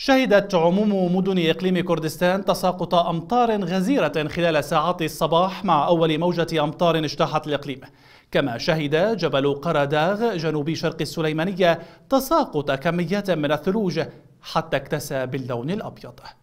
شهدت عموم مدن إقليم كردستان تساقط أمطار غزيرة خلال ساعات الصباح مع أول موجة أمطار اجتاحت الإقليم كما شهد جبل قرداغ جنوب شرق السليمانية تساقط كميات من الثلوج حتى اكتسى باللون الأبيض